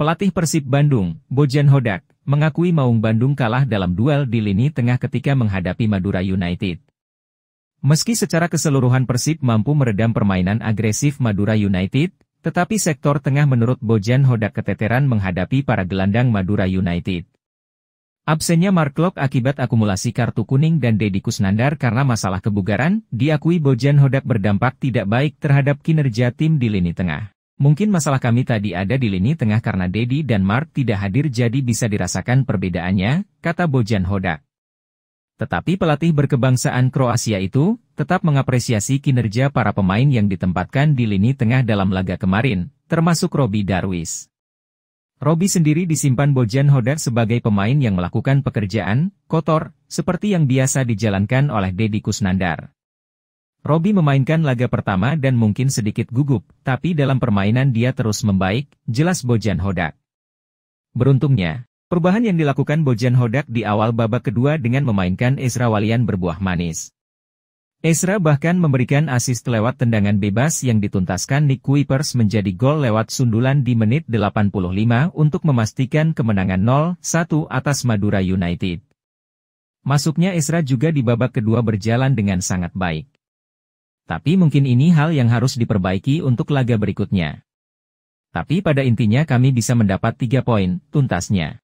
Pelatih Persib Bandung, Bojan Hodak, mengakui Maung Bandung kalah dalam duel di lini tengah ketika menghadapi Madura United. Meski secara keseluruhan Persib mampu meredam permainan agresif Madura United, tetapi sektor tengah menurut Bojan Hodak keteteran menghadapi para gelandang Madura United. Absennya Mark Lok akibat akumulasi kartu kuning dan Deddy Kusnandar karena masalah kebugaran, diakui Bojan Hodak berdampak tidak baik terhadap kinerja tim di lini tengah. Mungkin masalah kami tadi ada di lini tengah karena Dedi dan Mark tidak hadir jadi bisa dirasakan perbedaannya, kata Bojan Hodak. Tetapi pelatih berkebangsaan Kroasia itu, tetap mengapresiasi kinerja para pemain yang ditempatkan di lini tengah dalam laga kemarin, termasuk Robi Darwis. Robi sendiri disimpan Bojan Hodak sebagai pemain yang melakukan pekerjaan, kotor, seperti yang biasa dijalankan oleh Dedi Kusnandar. Robby memainkan laga pertama dan mungkin sedikit gugup, tapi dalam permainan dia terus membaik, jelas Bojan Hodak. Beruntungnya, perubahan yang dilakukan Bojan Hodak di awal babak kedua dengan memainkan Ezra Walian berbuah manis. Ezra bahkan memberikan asis lewat tendangan bebas yang dituntaskan Nick Kuipers menjadi gol lewat sundulan di menit 85 untuk memastikan kemenangan 0-1 atas Madura United. Masuknya Ezra juga di babak kedua berjalan dengan sangat baik. Tapi mungkin ini hal yang harus diperbaiki untuk laga berikutnya. Tapi pada intinya kami bisa mendapat 3 poin, tuntasnya.